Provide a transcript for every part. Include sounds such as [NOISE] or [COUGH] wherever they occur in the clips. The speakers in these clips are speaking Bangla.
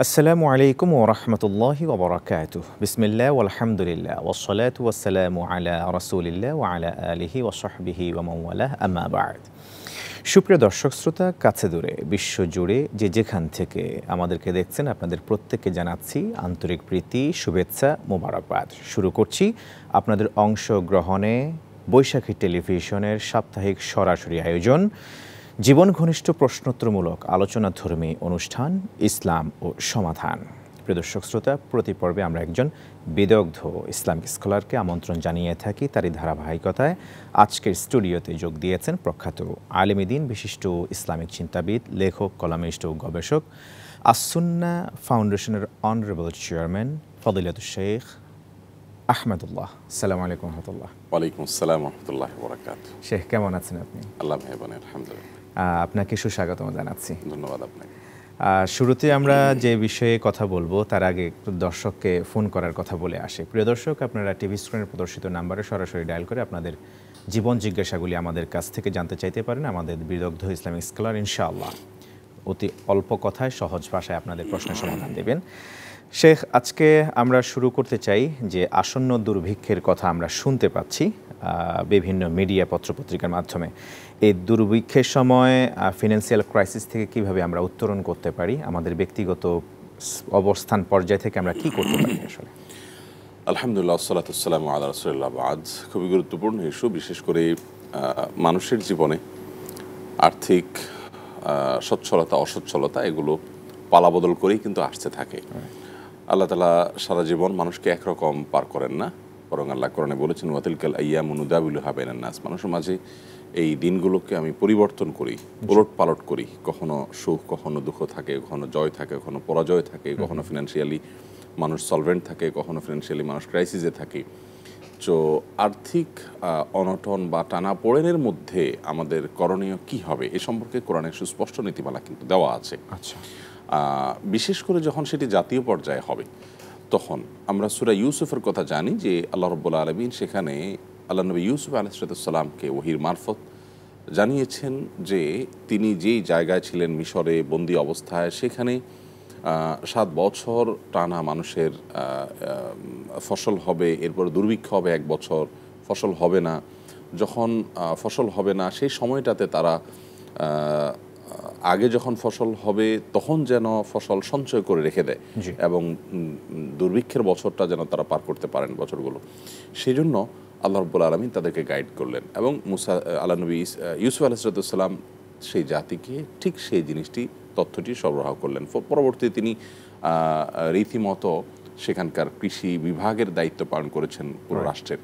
السلام عليكم ورحمة الله وبركاته بسم الله والحمد لله والصلاة والسلام على رسول الله وعلى آله وصحبه ومن والاه أما بعد সুপ্রিয় দর্শক শ্রোতা কাছে দূরে বিশ্বজুড়ে যে যেখান থেকে আমাদেরকে দেখছেন আপনাদের প্রত্যেককে জানাচ্ছি আন্তরিক প্রীতি শুভেচ্ছা মোবারকবাদ শুরু করছি আপনাদের অংশগ্রহণে বৈশাখী টেলিভিশনের সাপ্তাহিক সরাসরি আয়োজন জীবন ঘনিষ্ঠ প্রশ্নোত্তরমূলক আলোচনাধর্মী অনুষ্ঠান ইসলাম ও সমাধান দর্শক শ্রোতা প্রতি পর্বে আমরা একজন বিদগ্ধ ইসলামিক স্কলারকে আমন্ত্রণ জানিয়ে থাকি তারই ধারাবাহিকতায় আজকের স্টুডিওতে যোগ দিয়েছেন প্রখ্যাত দিন বিশিষ্ট ইসলামিক চিন্তাবিদ লেখক কলামিস্ট ও গবেষক আসুন্না ফাউন্ডেশনের অনারেবল চেয়ারম্যান ফদিলত শেখ আহমেদুল্লাহ সালাম আলাইকুম রহমতুল্লাহ ওয়ালাইকুম আসসালাম রহমতুল্লাহ বরাকাত শেখ কেমন আছেন আপনি আল্লাহ ভাই আপনাকে সুস্বাগতম জানাচ্ছি ধন্যবাদ আপনাকে শুরুতে আমরা যে বিষয়ে কথা বলবো তার আগে একটু দর্শককে ফোন করার কথা বলে আসে প্রিয় দর্শক আপনারা টিভি স্ক্রিনে প্রদর্শিত নাম্বারে সরাসরি ডায়াল করে আপনাদের জীবন জিজ্ঞাসাগুলি আমাদের কাছ থেকে জানতে চাইতে পারেন আমাদের বিদগ্ধ ইসলামিক স্কলার ইনশাআল্লাহ অতি অল্প কথায় সহজ ভাষায় আপনাদের প্রশ্নের সমাধান দেবেন শেখ আজকে আমরা শুরু করতে চাই যে আসন্ন দুর্ভিক্ষের কথা আমরা শুনতে পাচ্ছি বিভিন্ন মিডিয়া পত্রপত্রিকার মাধ্যমে এই দুর্ভিক্ষের সময় ফিনান্সিয়াল ক্রাইসিস থেকে কিভাবে আমরা উত্তরণ করতে পারি আমাদের ব্যক্তিগত অবস্থান পর্যায় থেকে আমরা কি করতে পারি আসলে আলহামদুলিল্লাহ সালাতাম আল্লাহ রসুল্লাহ আজ খুবই গুরুত্বপূর্ণ ইস্যু বিশেষ করে মানুষের জীবনে আর্থিক সচ্ছলতা অসচ্ছলতা এগুলো পালাবদল করেই কিন্তু আসতে থাকে আল্লাহ তালা সারা জীবন মানুষকে একরকম পার করেন না বরং আল্লাহ কোরআনে বলেছেন ওয়াতিলকাল আইয়া মুনুদাবিল হাবেন নাস মানুষের মাঝে এই দিনগুলোকে আমি পরিবর্তন করি পলট পালট করি কখনো সুখ কখনো দুঃখ থাকে কখনো জয় থাকে কখনো পরাজয় থাকে কখনো ফিনান্সিয়ালি মানুষ সলভেন্ট থাকে কখনো ফিনান্সিয়ালি মানুষ ক্রাইসিসে থাকে তো আর্থিক অনটন বা টানা পোড়েনের মধ্যে আমাদের করণীয় কি হবে এ সম্পর্কে কোরআনের সুস্পষ্ট নীতিমালা কিন্তু দেওয়া আছে আচ্ছা বিশেষ করে যখন সেটি জাতীয় পর্যায়ে হবে তখন আমরা সুরা ইউসুফের কথা জানি যে আল্লাহ রব্বুল্লা আলমিন সেখানে আল্লাহ নবী ইউসুফ আলসালামকে ওহির মারফত জানিয়েছেন যে তিনি যেই জায়গায় ছিলেন মিশরে বন্দি অবস্থায় সেখানে সাত বছর টানা মানুষের ফসল হবে এরপর দুর্ভিক্ষ হবে এক বছর ফসল হবে না যখন ফসল হবে না সেই সময়টাতে তারা আগে যখন ফসল হবে তখন যেন ফসল সঞ্চয় করে রেখে দেয় এবং দুর্ভিক্ষের বছরটা যেন তারা পার করতে পারেন বছরগুলো সেই জন্য আল্লাহ রব্বুল আলমিন তাদেরকে গাইড করলেন এবং মুসা আল্লাহ নবী ইউসুফ আলাহিসাল্লাম সেই জাতিকে ঠিক সেই জিনিসটি তথ্যটি সরবরাহ করলেন পরবর্তী তিনি রীতিমতো সেখানকার কৃষি বিভাগের দায়িত্ব পালন করেছেন পুরো রাষ্ট্রের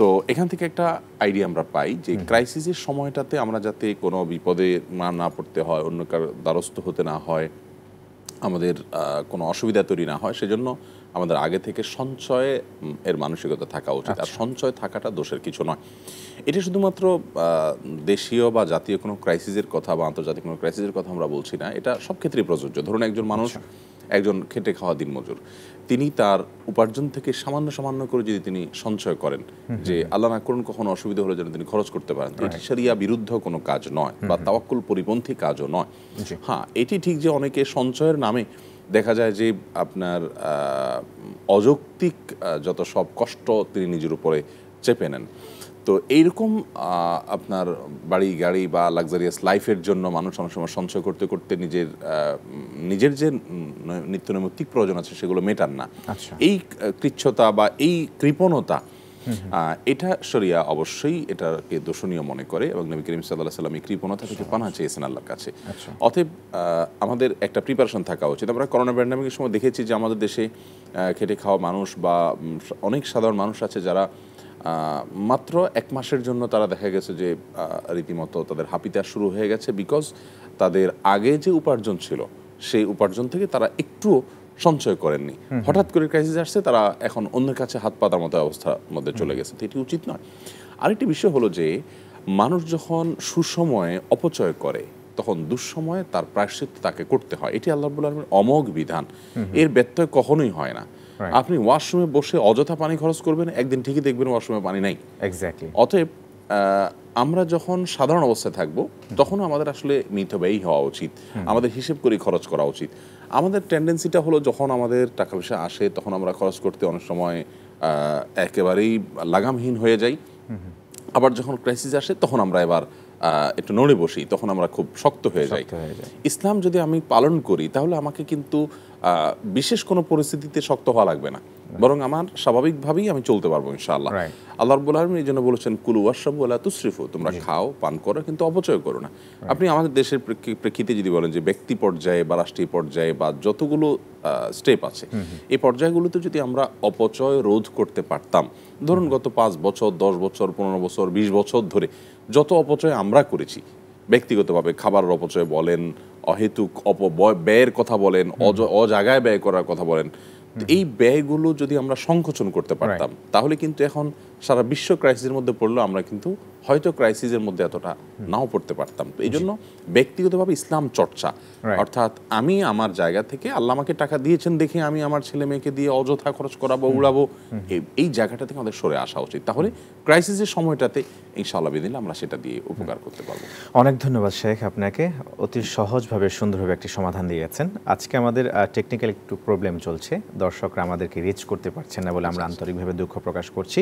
তো এখান থেকে একটা আইডিয়া আমরা পাই যে ক্রাইসিসের সময়টাতে আমরা যাতে কোনো বিপদে না পড়তে হয় অন্য কার দ্বারস্থ হতে না হয় আমাদের কোনো অসুবিধা তৈরি না হয় সেজন্য আমাদের আগে থেকে সঞ্চয়ে এর মানসিকতা থাকা উচিত আর আচ্ছা। সঞ্চয় থাকাটা দোষের কিছু নয় এটা শুধুমাত্র দেশীয় বা জাতীয় কোনো ক্রাইসিসের কথা বা আন্তর্জাতিক কোনো ক্রাইসিসের কথা আমরা বলছি না এটা সব ক্ষেত্রেই প্রযোজ্য ধরুন একজন মানুষ আচ্ছা। একজন খেটে খাওয়া দিনমজুর তিনি তার উপার্জন থেকে সামান্য সামান্য করে যদি তিনি সঞ্চয় করেন যে আল্লাহ না করুন কখনো অসুবিধা হলে যেন তিনি খরচ করতে পারেন এটি সারিয়া বিরুদ্ধ কোনো কাজ নয় বা তাওয়াক্কুল পরিপন্থী কাজও নয় হ্যাঁ এটি ঠিক যে অনেকে সঞ্চয়ের নামে দেখা যায় যে আপনার অযৌক্তিক যত সব কষ্ট তিনি নিজের উপরে চেপে নেন তো এইরকম আপনার বাড়ি গাড়ি বা লাক্সারিয়াস লাইফের জন্য মানুষ অনেক সময় সঞ্চয় করতে করতে নিজের নিজের যে নিত্য নৈমিত্তিক প্রয়োজন আছে সেগুলো মেটান না আচ্ছা। এই কৃচ্ছতা বা এই কৃপণতা এটা শরিয়া অবশ্যই এটাকে দোষণীয় মনে করে এবং নবী করিম সাল্লাহ সাল্লাম এই কৃপণতা থেকে আচ্ছা। পানা চেয়েছেন আল্লাহর কাছে আচ্ছা। অতএব আমাদের একটা প্রিপারেশন থাকা উচিত আমরা করোনা প্যান্ডামিকের সময় দেখেছি যে আমাদের দেশে খেটে খাওয়া মানুষ বা অনেক সাধারণ মানুষ আছে যারা মাত্র এক মাসের জন্য তারা দেখা গেছে যে রীতিমতো তাদের হাপিতাস শুরু হয়ে গেছে বিকজ তাদের আগে যে উপার্জন ছিল সেই উপার্জন থেকে তারা একটু সঞ্চয় করেননি হঠাৎ করে ক্রাইসিস আসছে তারা এখন অন্যের কাছে হাত পাতার মতো অবস্থার মধ্যে চলে গেছে তো এটি উচিত নয় আরেকটি বিষয় হলো যে মানুষ যখন সুসময়ে অপচয় করে তখন দুঃসময়ে তার প্রায়শ্চিত তাকে করতে হয় এটি আল্লাহ আলমের অমোঘ বিধান এর ব্যত্যয় কখনোই হয় না আপনি ওয়াশরুমে বসে অযথা পানি খরচ করবেন একদিন ঠিকই দেখবেন ওয়াশরুমে পানি নাই এক্স্যাক্টলি অতএব আমরা যখন সাধারণ অবস্থায় থাকব তখনও আমাদের আসলে মিথব্যয়ী হওয়া উচিত আমাদের হিসেব করে খরচ করা উচিত আমাদের টেন্ডেন্সিটা হলো যখন আমাদের টাকা পয়সা আসে তখন আমরা খরচ করতে অনেক সময় একেবারেই লাগামহীন হয়ে যাই আবার যখন ক্রাইসিস আসে তখন আমরা এবার একটু নড়ে বসি তখন আমরা খুব শক্ত হয়ে যাই ইসলাম যদি আমি পালন করি তাহলে আমাকে কিন্তু বিশেষ কোনো পরিস্থিতিতে শক্ত হওয়া লাগবে না বরং আমার স্বাভাবিকভাবেই আমি চলতে পারবো ইনশাআল্লাহ আল্লাহ রবুল আলম এই জন্য বলেছেন কুলু ওয়াসাবু আল্লাহ তুশ্রিফু তোমরা খাও পান করো কিন্তু অপচয় করো না আপনি আমাদের দেশের প্রেক্ষিতে যদি বলেন যে ব্যক্তি পর্যায়ে বা রাষ্ট্রীয় পর্যায়ে বা যতগুলো স্টেপ আছে এই পর্যায়গুলোতে যদি আমরা অপচয় রোধ করতে পারতাম ধরুন গত পাঁচ বছর দশ বছর পনেরো বছর বিশ বছর ধরে যত অপচয় আমরা করেছি ব্যক্তিগতভাবে খাবারের অপচয় বলেন অহেতুক অপব্যয় ব্যয়ের কথা বলেন অজাগায় ব্যয় করার কথা বলেন এই ব্যয়গুলো যদি আমরা সংকোচন করতে পারতাম তাহলে কিন্তু এখন সারা বিশ্ব ক্রাইসিসের মধ্যে পড়লেও আমরা কিন্তু হয়তো ক্রাইসিসের মধ্যে এতটা নাও পড়তে পারতাম তো এই জন্য ব্যক্তিগতভাবে ইসলাম চর্চা অর্থাৎ আমি আমার জায়গা থেকে আল্লাহ আমাকে টাকা দিয়েছেন দেখে আমি আমার ছেলে মেয়েকে দিয়ে অযথা খরচ করাবো উড়াবো এই জায়গাটা থেকে আমাদের সরে আসা উচিত তাহলে ক্রাইসিসের সময়টাতে ইনশাআল্লাহ বিদিন আমরা সেটা দিয়ে উপকার করতে পারবো অনেক ধন্যবাদ শেখ আপনাকে অতি সহজভাবে সুন্দরভাবে একটি সমাধান দিয়েছেন আজকে আমাদের টেকনিক্যাল একটু প্রবলেম চলছে দর্শকরা আমাদেরকে রিচ করতে পারছেন না বলে আচ্ছা, আমরা আচ্ছা। আন্তরিকভাবে দুঃখ প্রকাশ করছি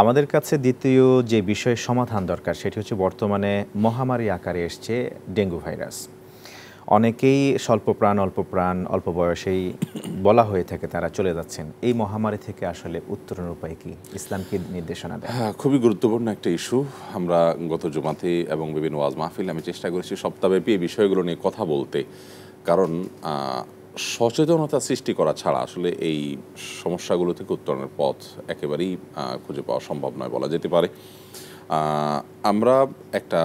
আমাদের কাছে দ্বিতীয় যে বিষয় সমাধান দরকার সেটি হচ্ছে বর্তমানে মহামারী আকারে এসছে ডেঙ্গু ভাইরাস অনেকেই স্বল্প প্রাণ অল্প প্রাণ অল্প বয়সেই বলা হয়ে থাকে তারা চলে যাচ্ছেন এই মহামারী থেকে আসলে উত্তরণের উপায় কি ইসলাম কি নির্দেশনা দেয় হ্যাঁ খুবই গুরুত্বপূর্ণ একটা ইস্যু আমরা গত জুমাতে এবং বিভিন্ন ওয়াজ মাহফিল আমি চেষ্টা করেছি সপ্তাহব্যাপী এই বিষয়গুলো নিয়ে কথা বলতে কারণ সচেতনতা সৃষ্টি করা ছাড়া আসলে এই সমস্যাগুলো থেকে উত্তরণের পথ একেবারেই খুঁজে পাওয়া সম্ভব নয় বলা যেতে পারে আমরা একটা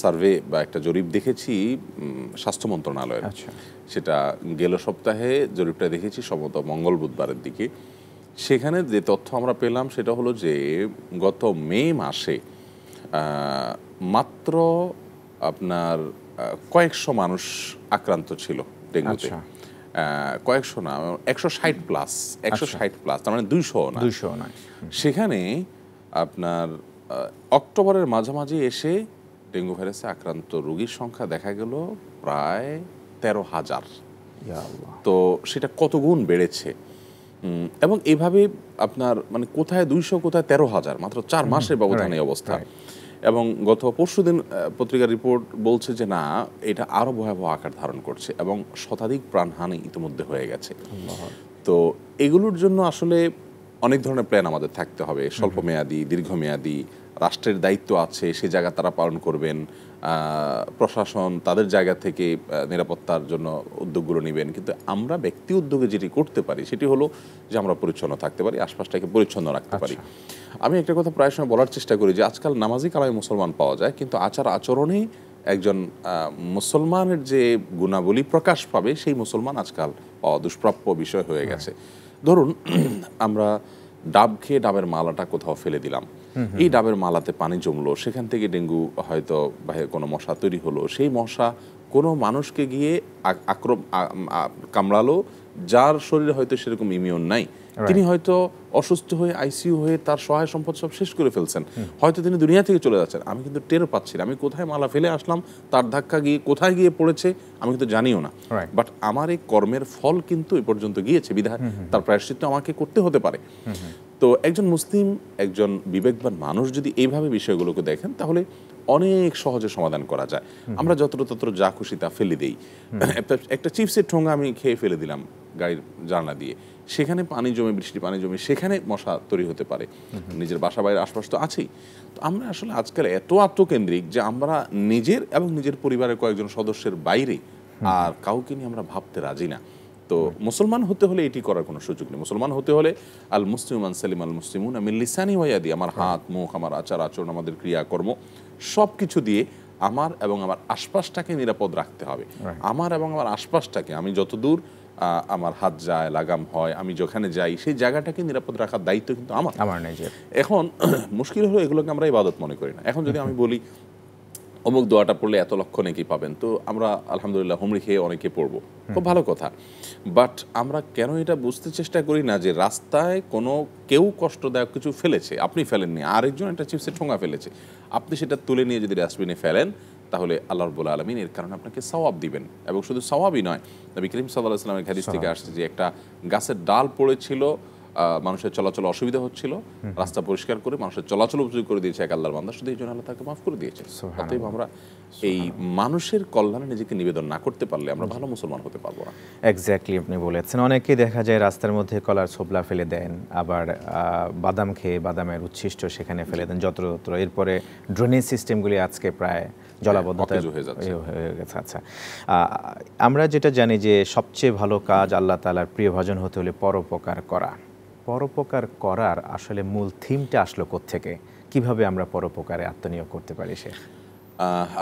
সার্ভে বা একটা জরিপ দেখেছি স্বাস্থ্য মন্ত্রণালয়ের আচ্ছা। সেটা গেল সপ্তাহে জরিপটা দেখেছি সম্ভবত মঙ্গল বুধবারের দিকে সেখানে যে তথ্য আমরা পেলাম সেটা হলো যে গত মে মাসে মাত্র আপনার কয়েকশো মানুষ আক্রান্ত ছিল ডেঙ্গুতে আচ্ছা। কয়েকশো না একশো ষাট প্লাস একশো আচ্ছা। ষাট প্লাস তার মানে দুইশো না দুইশো না সেখানে আপনার অক্টোবরের মাঝামাঝি এসে ডেঙ্গু ভাইরাসে আক্রান্ত রোগীর সংখ্যা দেখা গেল প্রায় তেরো হাজার তো সেটা কত গুণ বেড়েছে এবং এইভাবে আপনার মানে কোথায় দুইশো কোথায় তেরো হাজার মাত্র চার মাসের ব্যবধানে অবস্থা এবং গত পরশু দিন পত্রিকার রিপোর্ট বলছে যে না এটা আরও ভয়াবহ আকার ধারণ করছে এবং শতাধিক প্রাণহানি ইতিমধ্যে হয়ে গেছে তো এগুলোর জন্য আসলে অনেক ধরনের প্ল্যান আমাদের থাকতে হবে স্বল্পমেয়াদী দীর্ঘমেয়াদী রাষ্ট্রের দায়িত্ব আছে সে জায়গা তারা পালন করবেন প্রশাসন তাদের জায়গা থেকে নিরাপত্তার জন্য উদ্যোগগুলো নেবেন কিন্তু আমরা ব্যক্তি উদ্যোগে যেটি করতে পারি সেটি হলো যে আমরা পরিচ্ছন্ন থাকতে পারি আশপাশটাকে পরিচ্ছন্ন রাখতে পারি আচ্ছা। আমি একটা কথা প্রায় সময় বলার চেষ্টা করি যে আজকাল নামাজি কালামে মুসলমান পাওয়া যায় কিন্তু আচার আচরণে একজন মুসলমানের যে গুণাবলী প্রকাশ পাবে সেই মুসলমান আজকাল পাওয়া দুষ্প্রাপ্য বিষয় হয়ে হ্যাঁ। গেছে ধরুন আমরা ডাব খেয়ে ডাবের মালাটা কোথাও ফেলে দিলাম এই ডাবের মালাতে পানি জমলো সেখান থেকে ডেঙ্গু হয়তো কোনো মশা তৈরি হলো সেই মশা কোনো মানুষকে গিয়ে আক্রম কামড়ালো যার শরীরে হয়তো সেরকম ইমিউন নাই তিনি হয়তো অসুস্থ হয়ে আইসিউ হয়ে তার সহায় সম্পদ সব শেষ করে ফেলছেন হয়তো তিনি দুনিয়া থেকে চলে যাচ্ছেন আমি কিন্তু টের পাচ্ছি না আমি কোথায় মালা ফেলে আসলাম তার ধাক্কা গিয়ে কোথায় গিয়ে পড়েছে আমি কিন্তু জানিও না বাট আমার এই কর্মের ফল কিন্তু এ পর্যন্ত গিয়েছে বিধায় তার প্রায়শ্চিত্ত আমাকে করতে হতে পারে তো একজন মুসলিম একজন বিবেকবান মানুষ যদি এইভাবে বিষয়গুলোকে দেখেন তাহলে অনেক সহজে সমাধান করা যায় আমরা যত্রতত্র যা খুশি তা ফেলে দিই একটা চিপসের ঠোঙা আমি খেয়ে ফেলে দিলাম গাড়ির জানলা দিয়ে সেখানে পানি জমে বৃষ্টি পানি জমে সেখানে মশা তৈরি হতে পারে নিজের বাসা বাইরের আশপাশ তো আছেই তো আমরা আসলে আজকাল এত আত্মকেন্দ্রিক যে আমরা নিজের এবং নিজের পরিবারের কয়েকজন সদস্যের বাইরে আর কাউকে নিয়ে আমরা ভাবতে রাজি না তো মুসলমান হতে হলে এটি করার কোনো সুযোগ নেই মুসলমান হতে হলে আল মুসলিমান সালিম আল মুসলিমুন আমি লিসানি হইয়া দিই আমার হাত মুখ আমার আচার আচরণ আমাদের ক্রিয়াকর্ম সব কিছু দিয়ে আমার এবং আমার আশপাশটাকে নিরাপদ রাখতে হবে আমার এবং আমার আশপাশটাকে আমি যতদূর আমার হাত যায় লাগাম হয় আমি যেখানে যাই সেই জায়গাটাকে নিরাপদ রাখার দায়িত্ব কিন্তু আমার আমার নাই এখন [CLEARS THROAT] মুশকিল হলো এগুলোকে আমরা ইবাদত মনে করি না এখন যদি আমি বলি অমুক দোয়াটা পড়লে এত লক্ষ নেই পাবেন তো আমরা আলহামদুলিল্লাহ হুমড়ি খেয়ে অনেকে পড়বো খুব ভালো কথা বাট আমরা কেন এটা বুঝতে চেষ্টা করি না যে রাস্তায় কোনো কেউ কষ্টদায়ক কিছু ফেলেছে আপনি ফেলেননি আরেকজন একটা চিপসে ঠোঙা ফেলেছে আপনি সেটা তুলে নিয়ে যদি ডাস্টবিনে ফেলেন তাহলে আল্লাহ রবুল্লা আলমিন এর কারণে আপনাকে সওয়াব দিবেন এবং শুধু সওয়াবই নয় নবী করিম সাল্লাহ আসলামের হাদিস থেকে আসছে যে একটা গাছের ডাল পড়েছিল মানুষের চলাচল অসুবিধা হচ্ছিল রাস্তা পরিষ্কার করে মানুষের চলাচল উপযোগী করে দিয়েছে এক আল্লাহর বান্দা শুধু এই জন্য আল্লাহ তাকে মাফ করে দিয়েছে অতএব আমরা এই মানুষের কল্যাণে নিজেকে নিবেদন না করতে পারলে আমরা ভালো মুসলমান হতে পারবো না এক্স্যাক্টলি আপনি বলেছেন অনেকেই দেখা যায় রাস্তার মধ্যে কলার ছোবলা ফেলে দেন আবার বাদাম খেয়ে বাদামের উচ্ছিষ্ট সেখানে ফেলে দেন যত্রতত্র এরপরে ড্রেনেজ সিস্টেমগুলি আজকে প্রায় হ্যাঁ, জলাবদ্ধতা হয়ে গেছে আচ্ছা আমরা যেটা জানি যে সবচেয়ে ভালো কাজ আল্লাহ তালার প্রিয় ভজন হতে হলে পরোপকার করা পরোপকার করার আসলে মূল থিমটা আসলো থেকে কিভাবে আমরা পরোপকারে আত্মনিয়োগ করতে পারি সে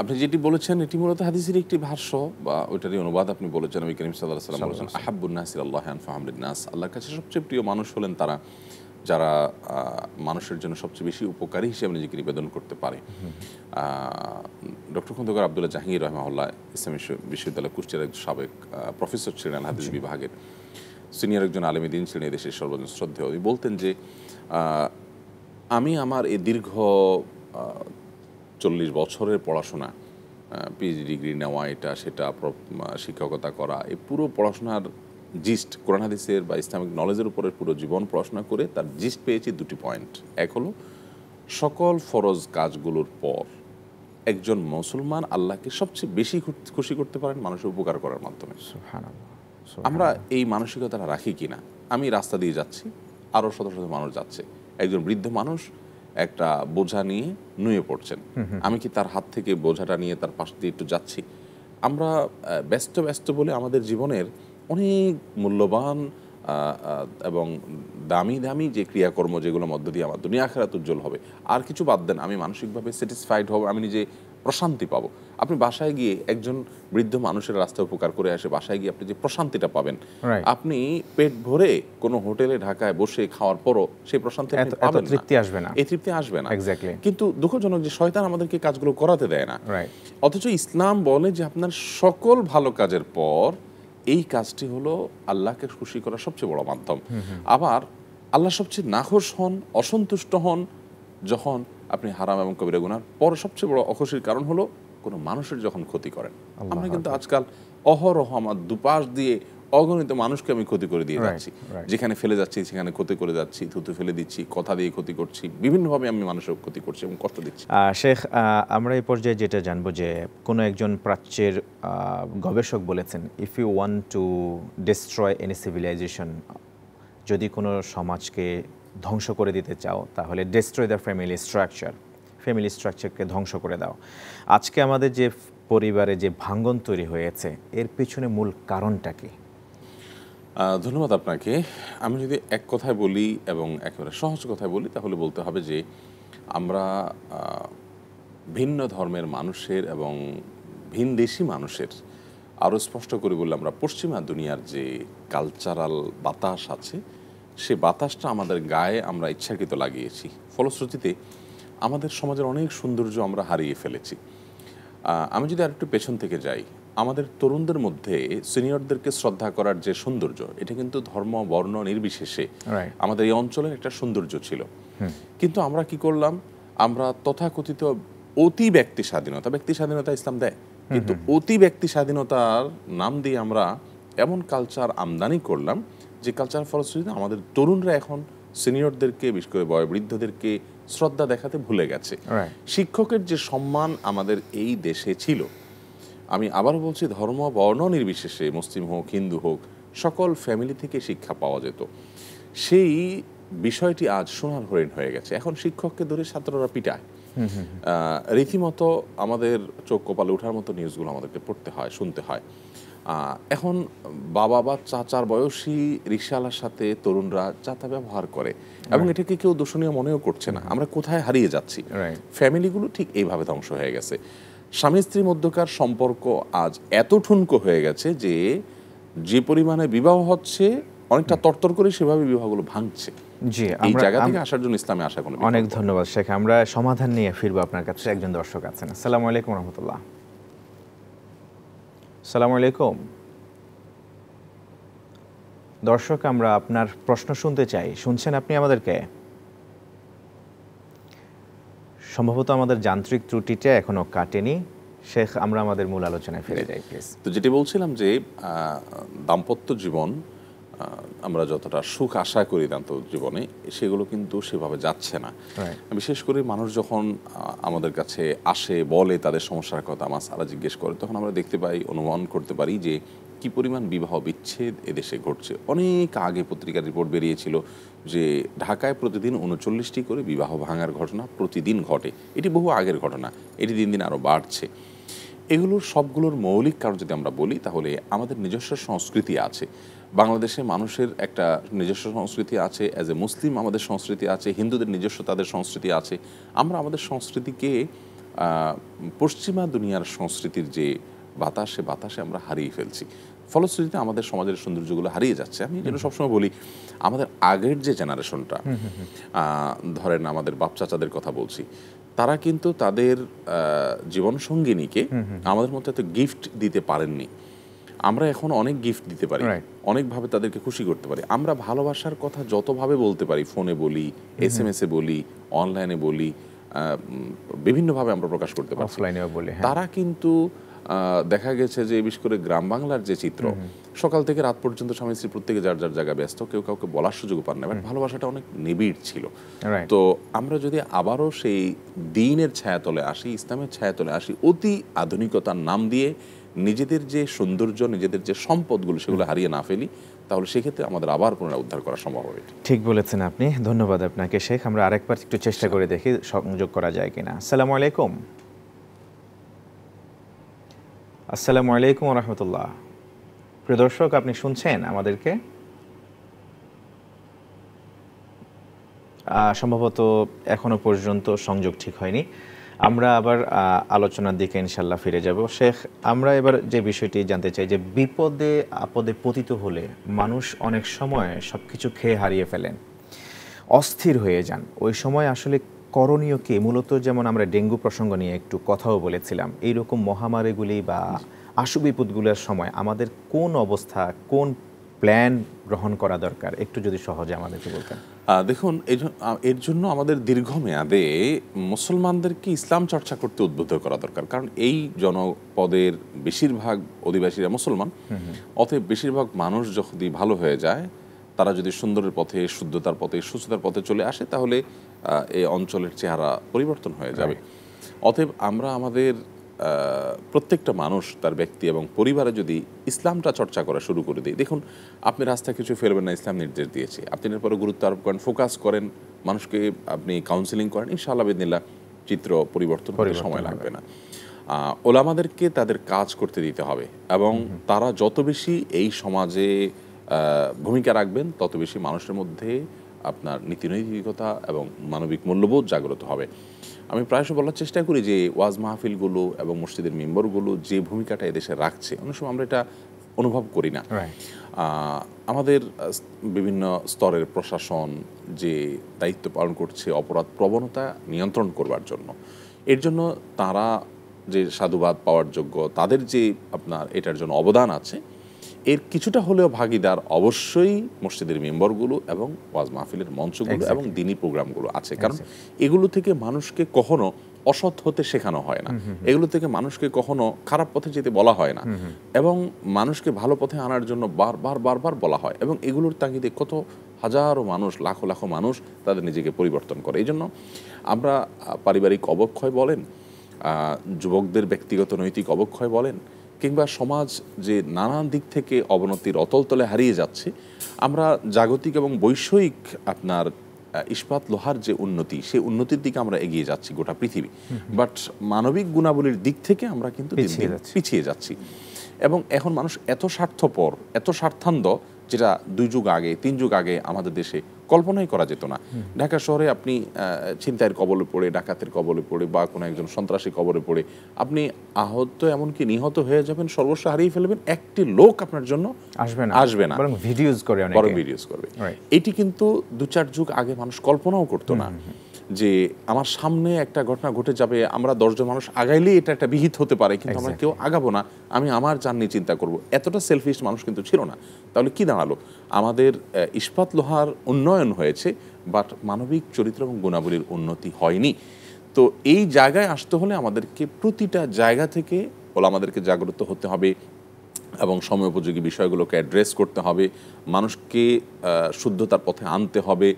আপনি যেটি বলেছেন এটি মূলত হাদিসের একটি ভাষ্য বা ওইটারই অনুবাদ আপনি বলেছেন আমি করিম সাল্লাহ সাল্লাম বলেছেন আহাবুল নাসির আল্লাহ ফাহমুল নাস আল্লাহর কাছে সবচেয়ে প্রিয় মানুষ হলেন তারা যারা মানুষের জন্য সবচেয়ে বেশি উপকারী হিসেবে নিজেকে নিবেদন করতে পারে ডক্টর খন্দকার আবদুল্লাহ জাহাঙ্গীর রহমাউল্লাহ ইসলামী বিশ্ববিদ্যালয় কুষ্টিয়ার সাবেক প্রফেসর ছিলেন হাদিস বিভাগের সিনিয়র একজন আলেমী দিন ছিলেন এদেশের সর্বজন শ্রদ্ধেয় উনি বলতেন যে আমি আমার এই দীর্ঘ চল্লিশ বছরের পড়াশোনা পিএইচডি ডিগ্রি নেওয়া এটা সেটা শিক্ষকতা করা এই পুরো পড়াশোনার জিস্ট কোরআন হাদিসের বা ইসলামিক নলেজের উপরে পুরো জীবন পড়াশোনা করে তার জিস্ট পেয়েছি দুটি পয়েন্ট এক হলো সকল ফরজ কাজগুলোর পর একজন মুসলমান আল্লাহকে সবচেয়ে বেশি খুশি করতে পারেন মানুষের উপকার করার মাধ্যমে আমরা এই মানসিকতাটা রাখি কি না আমি রাস্তা দিয়ে যাচ্ছি আরও শত শত মানুষ যাচ্ছে একজন বৃদ্ধ মানুষ একটা বোঝা নিয়ে নুয়ে পড়ছেন আমি কি তার হাত থেকে বোঝাটা নিয়ে তার পাশ দিয়ে একটু যাচ্ছি আমরা ব্যস্ত ব্যস্ত বলে আমাদের জীবনের অনেক মূল্যবান এবং দামি দামি যে ক্রিয়াকর্ম যেগুলো মধ্য দিয়ে আমার দুনিয়া খেরাত উজ্জ্বল হবে আর কিছু বাদ দেন আমি মানসিকভাবে স্যাটিসফাইড হব আমি নিজে প্রশান্তি পাবো আপনি বাসায় গিয়ে একজন বৃদ্ধ মানুষের রাস্তা উপকার করে আসে বাসায় গিয়ে আপনি যে প্রশান্তিটা পাবেন আপনি পেট ভরে কোনো হোটেলে ঢাকায় বসে খাওয়ার পরও সেই প্রশান্তি পাবেন তৃপ্তি আসবে না এই তৃপ্তি আসবে না এক্স্যাক্টলি কিন্তু দুঃখজনক যে শয়তান আমাদেরকে কাজগুলো করাতে দেয় না অথচ ইসলাম বলে যে আপনার সকল ভালো কাজের পর এই কাজটি হলো আল্লাহকে খুশি করার সবচেয়ে বড় মাধ্যম আবার আল্লাহ সবচেয়ে নাখোশ হন অসন্তুষ্ট হন যখন আপনি হারাম এবং কবিরা গুনার পর সবচেয়ে বড় অখুশির কারণ হলো কোনো মানুষের যখন ক্ষতি করেন আমরা কিন্তু আজকাল অহরহ আমার দুপাশ দিয়ে অগণিত মানুষকে আমি ক্ষতি করে দিয়ে যাচ্ছি যেখানে ফেলে যাচ্ছি সেখানে ক্ষতি করে যাচ্ছি থুতু ফেলে দিচ্ছি কথা দিয়ে ক্ষতি করছি বিভিন্নভাবে আমি মানুষের ক্ষতি করছি এবং কষ্ট দিচ্ছি শেখ আমরা এই পর্যায়ে যেটা জানবো যে কোনো একজন প্রাচ্যের গবেষক বলেছেন if you want to destroy any civilization যদি কোনো সমাজকে ধ্বংস করে দিতে চাও তাহলে destroy the family structure family স্ট্রাকচারকে ধ্বংস করে দাও আজকে আমাদের যে পরিবারে যে ভাঙ্গন তৈরি হয়েছে এর পিছনে মূল কারণটা কি ধন্যবাদ আপনাকে আমি যদি এক কথায় বলি এবং একেবারে সহজ কথায় বলি তাহলে বলতে হবে যে আমরা ভিন্ন ধর্মের মানুষের এবং ভিন দেশি মানুষের আরও স্পষ্ট করে বললে আমরা পশ্চিমা দুনিয়ার যে কালচারাল বাতাস আছে সে বাতাসটা আমাদের গায়ে আমরা ইচ্ছাকৃত লাগিয়েছি ফলশ্রুতিতে আমাদের সমাজের অনেক সৌন্দর্য আমরা হারিয়ে ফেলেছি আমি যদি আরেকটু পেছন থেকে যাই আমাদের তরুণদের মধ্যে সিনিয়রদেরকে শ্রদ্ধা করার যে সৌন্দর্য এটা কিন্তু ধর্ম বর্ণ নির্বিশেষে আমাদের এই অঞ্চলের একটা সৌন্দর্য ছিল কিন্তু আমরা কি করলাম আমরা তথাকথিত অতি ব্যক্তি স্বাধীনতা ব্যক্তি স্বাধীনতা ইসলাম দেয় কিন্তু অতি ব্যক্তি স্বাধীনতার নাম দিয়ে আমরা এমন কালচার আমদানি করলাম যে কালচার ফলশ্রুতিতে আমাদের তরুণরা এখন সিনিয়রদেরকে বিশেষ করে বৃদ্ধদেরকে শ্রদ্ধা দেখাতে ভুলে গেছে শিক্ষকের যে সম্মান আমাদের এই দেশে ছিল আমি আবার বলছি ধর্ম বর্ণ নির্বিশেষে মুসলিম হোক হিন্দু হোক সকল ফ্যামিলি থেকে শিক্ষা পাওয়া যেত সেই বিষয়টি আজ সোনার হরিণ হয়ে গেছে এখন শিক্ষককে ধরে ছাত্ররা পিটায় রীতিমতো আমাদের চোখ কপালে ওঠার মতো নিউজগুলো আমাদেরকে পড়তে হয় শুনতে হয় এখন বাবা বা চাচার বয়সী রিক্সাওয়ালার সাথে তরুণরা চাতা ব্যবহার করে এবং এটাকে কেউ দূষণীয় মনেও করছে না mm-hmm. আমরা কোথায় হারিয়ে যাচ্ছি ফ্যামিলিগুলো ঠিক এইভাবে ধ্বংস হয়ে গেছে স্বামী স্ত্রীর মধ্যকার সম্পর্ক আজ এত ঠুনকো হয়ে গেছে যে যে পরিমাণে বিবাহ হচ্ছে অনেকটা mm-hmm. তরতর করে সেভাবে বিবাহগুলো ভাঙছে জি আসার জন্য ইসলামে আসা অনেক ধন্যবাদ শেখ আমরা সমাধান নিয়ে ফিরবো আপনার কাছে একজন দর্শক আছেন আসসালামু আলাইকুম রহমতুল্লাহ সালাম আলাইকুম দর্শক আমরা আপনার প্রশ্ন শুনতে চাই শুনছেন আপনি আমাদেরকে সম্ভবত আমাদের যান্ত্রিক ত্রুটিটা এখনো কাটেনি শেখ আমরা আমাদের মূল আলোচনায় ফিরে যাই তো যেটি বলছিলাম যে দাম্পত্য জীবন আমরা যতটা সুখ আশা করি দান্ত জীবনে সেগুলো কিন্তু সেভাবে যাচ্ছে না বিশেষ করে মানুষ যখন আমাদের কাছে আসে বলে তাদের সমস্যার কথা আমার সারা জিজ্ঞেস করে তখন আমরা দেখতে পাই অনুমান করতে পারি যে কি পরিমাণ বিবাহ বিচ্ছেদ এদেশে ঘটছে অনেক আগে পত্রিকার রিপোর্ট বেরিয়েছিল যে ঢাকায় প্রতিদিন উনচল্লিশটি করে বিবাহ ভাঙার ঘটনা প্রতিদিন ঘটে এটি বহু আগের ঘটনা এটি দিন দিন আরও বাড়ছে এগুলোর সবগুলোর মৌলিক কারণ যদি আমরা বলি তাহলে আমাদের নিজস্ব সংস্কৃতি আছে বাংলাদেশে মানুষের একটা নিজস্ব সংস্কৃতি আছে অ্যাজ এ মুসলিম আমাদের সংস্কৃতি আছে হিন্দুদের নিজস্ব তাদের সংস্কৃতি আছে আমরা আমাদের সংস্কৃতিকে পশ্চিমা দুনিয়ার সংস্কৃতির যে বাতাসে বাতাসে আমরা হারিয়ে ফেলছি ফলশ্রুতিতে আমাদের সমাজের সৌন্দর্যগুলো হারিয়ে যাচ্ছে আমি যেন সবসময় বলি আমাদের আগের যে জেনারেশনটা ধরেন আমাদের বাপ চাচাদের কথা বলছি তারা কিন্তু তাদের জীবনসঙ্গিনীকে আমাদের মধ্যে এত গিফট দিতে পারেননি আমরা এখন অনেক গিফট দিতে পারি অনেকভাবে তাদেরকে খুশি করতে পারি আমরা ভালোবাসার কথা যতভাবে বলতে পারি ফোনে বলি এস এম এসে বলি অনলাইনে বলি বিভিন্নভাবে আমরা প্রকাশ করতে পারি হ্যাঁ। তারা কিন্তু দেখা গেছে যে বিশেষ করে গ্রাম বাংলার যে চিত্র সকাল থেকে রাত পর্যন্ত স্বামী স্ত্রী প্রত্যেকে যার যার জায়গা ব্যস্ত কেউ কাউকে বলার সুযোগ পান না বাট ভালোবাসাটা অনেক নিবিড় ছিল তো আমরা যদি আবারও সেই দিনের ছায়াতলে আসি ইসলামের ছায়াতলে আসি অতি আধুনিকতার নাম দিয়ে নিজেদের যে সৌন্দর্য নিজেদের যে সম্পদগুলো সেগুলো হারিয়ে না ফেলি তাহলে সেক্ষেত্রে আমাদের আবার পুনরুদ্ধার করা সম্ভব হবে ঠিক বলেছেন আপনি ধন্যবাদ আপনাকে শেখ আমরা আরেকবার একটু চেষ্টা আচ্ছা। করে দেখি সংযোগ করা যায় কিনা আসসালামু আলাইকুম আসসালামু আলাইকুম রহমতুল্লাহ প্রিয় দর্শক আপনি শুনছেন আমাদেরকে সম্ভবত এখনো পর্যন্ত সংযোগ ঠিক হয়নি আমরা আবার আলোচনার দিকে ইনশাল্লাহ ফিরে যাব শেখ আমরা এবার যে বিষয়টি জানতে চাই যে বিপদে আপদে পতিত হলে মানুষ অনেক সময় সব কিছু খেয়ে হারিয়ে ফেলেন অস্থির হয়ে যান ওই সময় আসলে করণীয় কি মূলত যেমন আমরা ডেঙ্গু প্রসঙ্গ নিয়ে একটু কথাও বলেছিলাম এইরকম মহামারীগুলি বা আশু বিপদগুলোর সময় আমাদের কোন অবস্থা কোন প্ল্যান গ্রহণ করা দরকার একটু যদি সহজে আমাদেরকে বলতেন দেখুন এর জন্য আমাদের দীর্ঘমেয়াদে মুসলমানদেরকে ইসলাম চর্চা করতে উদ্বুদ্ধ করা দরকার কারণ এই জনপদের বেশিরভাগ অধিবাসীরা মুসলমান অতএব বেশিরভাগ মানুষ যদি ভালো হয়ে যায় তারা যদি সুন্দরের পথে শুদ্ধতার পথে সুস্থতার পথে চলে আসে তাহলে এই অঞ্চলের চেহারা পরিবর্তন হয়ে যাবে অতএব আমরা আমাদের প্রত্যেকটা মানুষ তার ব্যক্তি এবং পরিবারে যদি ইসলামটা চর্চা করা শুরু করে দিই দেখুন আপনি রাস্তা কিছু ফেলবেন না ইসলাম নির্দেশ দিয়েছে আপনি এরপরে গুরুত্ব আরোপ করেন ফোকাস করেন মানুষকে আপনি কাউন্সিলিং করেন ইনশাআল্লাহ বেদিনিল্লা চিত্র পরিবর্তন করে সময় লাগবে না ওলামাদেরকে তাদের কাজ করতে দিতে হবে এবং তারা যত বেশি এই সমাজে ভূমিকা রাখবেন তত বেশি মানুষের মধ্যে আপনার নীতিনৈতিকতা এবং মানবিক মূল্যবোধ জাগ্রত হবে আমি প্রায়শ বলার চেষ্টা করি যে ওয়াজ মাহফিলগুলো এবং মসজিদের মেম্বরগুলো যে ভূমিকাটা এদেশে রাখছে অনেক সময় আমরা এটা অনুভব করি না আমাদের বিভিন্ন স্তরের প্রশাসন যে দায়িত্ব পালন করছে অপরাধ প্রবণতা নিয়ন্ত্রণ করবার জন্য এর জন্য তারা যে সাধুবাদ পাওয়ার যোগ্য তাদের যে আপনার এটার জন্য অবদান আছে এর কিছুটা হলেও ভাগিদার অবশ্যই মসজিদের মেম্বরগুলো এবং ওয়াজ মাহফিলের মঞ্চগুলো এবং দিনই প্রোগ্রামগুলো আছে কারণ এগুলো থেকে মানুষকে কখনো অসৎ হতে শেখানো হয় না এগুলো থেকে মানুষকে কখনো খারাপ পথে যেতে বলা হয় না এবং মানুষকে ভালো পথে আনার জন্য বারবার বারবার বলা হয় এবং এগুলোর তাগিদে কত হাজারো মানুষ লাখো লাখো মানুষ তাদের নিজেকে পরিবর্তন করে এই জন্য আমরা পারিবারিক অবক্ষয় বলেন যুবকদের ব্যক্তিগত নৈতিক অবক্ষয় বলেন কিংবা সমাজ যে নানান দিক থেকে অবনতির অতলতলে হারিয়ে যাচ্ছে আমরা জাগতিক এবং বৈষয়িক আপনার ইস্পাত লোহার যে উন্নতি সেই উন্নতির দিকে আমরা এগিয়ে যাচ্ছি গোটা পৃথিবী বাট মানবিক গুণাবলীর দিক থেকে আমরা কিন্তু পিছিয়ে যাচ্ছি এবং এখন মানুষ এত স্বার্থপর এত স্বার্থান্ধ যেটা দুই যুগ আগে তিন যুগ আগে আমাদের দেশে কল্পনাই করা যেত না ঢাকা শহরে আপনি ছিনতাইয়ের কবলে পড়ে ডাকাতের কবলে পড়ে বা কোনো একজন সন্ত্রাসী কবলে পড়ে আপনি আহত এমনকি নিহত হয়ে যাবেন সর্বস্ব হারিয়ে ফেলবেন একটি লোক আপনার জন্য আসবে না আসবে না বরং ভিডিওজ করে বরং ভিডিওজ করবে এটি কিন্তু দু চার যুগ আগে মানুষ কল্পনাও করতো না যে আমার সামনে একটা ঘটনা ঘটে যাবে আমরা দশজন মানুষ আগাইলেই এটা একটা বিহিত হতে পারে কিন্তু আমরা কেউ আগাবো না আমি আমার যান নিয়ে চিন্তা করব এতটা সেলফিশ মানুষ কিন্তু ছিল না তাহলে কি দাঁড়ালো আমাদের ইস্পাত লোহার উন্নয়ন হয়েছে বাট মানবিক চরিত্র এবং গুণাবলীর উন্নতি হয়নি তো এই জায়গায় আসতে হলে আমাদেরকে প্রতিটা জায়গা থেকে বলে আমাদেরকে জাগ্রত হতে হবে এবং সময়োপযোগী বিষয়গুলোকে অ্যাড্রেস করতে হবে মানুষকে শুদ্ধতার পথে আনতে হবে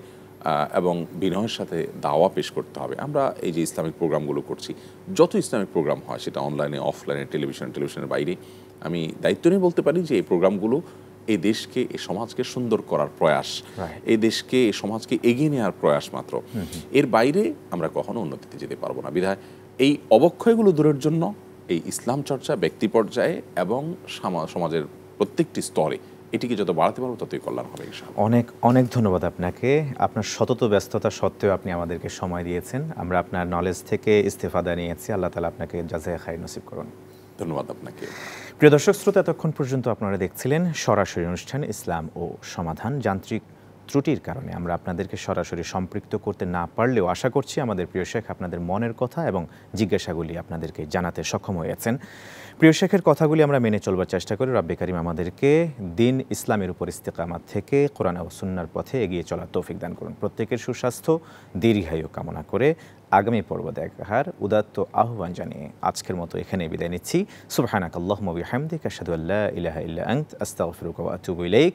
এবং বিনয়ের সাথে দাওয়া পেশ করতে হবে আমরা এই যে ইসলামিক প্রোগ্রামগুলো করছি যত ইসলামিক প্রোগ্রাম হয় সেটা অনলাইনে অফলাইনে টেলিভিশন টেলিভিশনের বাইরে আমি দায়িত্ব নিয়ে বলতে পারি যে এই প্রোগ্রামগুলো এই দেশকে এই সমাজকে সুন্দর করার প্রয়াস এই দেশকে এই সমাজকে এগিয়ে নেওয়ার প্রয়াস মাত্র এর বাইরে আমরা কখনো উন্নতিতে যেতে পারবো না বিধায় এই অবক্ষয়গুলো দূরের জন্য এই ইসলাম চর্চা ব্যক্তি পর্যায়ে এবং সমাজের প্রত্যেকটি স্তরে এটিকে যত বাড়াতে পারবো ততই কল্যাণ হবে অনেক অনেক ধন্যবাদ আপনাকে আপনার সতত ব্যস্ততা সত্ত্বেও আপনি আমাদেরকে সময় দিয়েছেন আমরা আপনার নলেজ থেকে ইস্তেফাদা নিয়েছি আল্লাহ তালা আপনাকে জাজায় খাই নসিব করুন ধন্যবাদ আপনাকে প্রিয় দর্শক শ্রোতা এতক্ষণ পর্যন্ত আপনারা দেখছিলেন সরাসরি অনুষ্ঠান ইসলাম ও সমাধান যান্ত্রিক ত্রুটির কারণে আমরা আপনাদেরকে সরাসরি সম্পৃক্ত করতে না পারলেও আশা করছি আমাদের প্রিয় শেখ আপনাদের মনের কথা এবং জিজ্ঞাসাগুলি আপনাদেরকে জানাতে সক্ষম হয়েছেন প্রিয় শেখের কথাগুলি আমরা মেনে চলবার চেষ্টা করি রাব্বে কারিম আমাদেরকে দিন ইসলামের উপর ইস্তেকামাত থেকে কোরআন ও সুন্নার পথে এগিয়ে চলার তৌফিক দান করুন প্রত্যেকের সুস্বাস্থ্য দীর্ঘায়ু কামনা করে আগামী পর্ব দেখার উদাত্ত আহ্বান জানিয়ে আজকের মতো এখানে বিদায় নিচ্ছি সুবহানাক আল্লাহ মবি হামদিক আসাদু ইলাহ ইলাহা ইল্লা আন্ত আস্তাগফিরুকা ওয়া আতুবু ইলাইক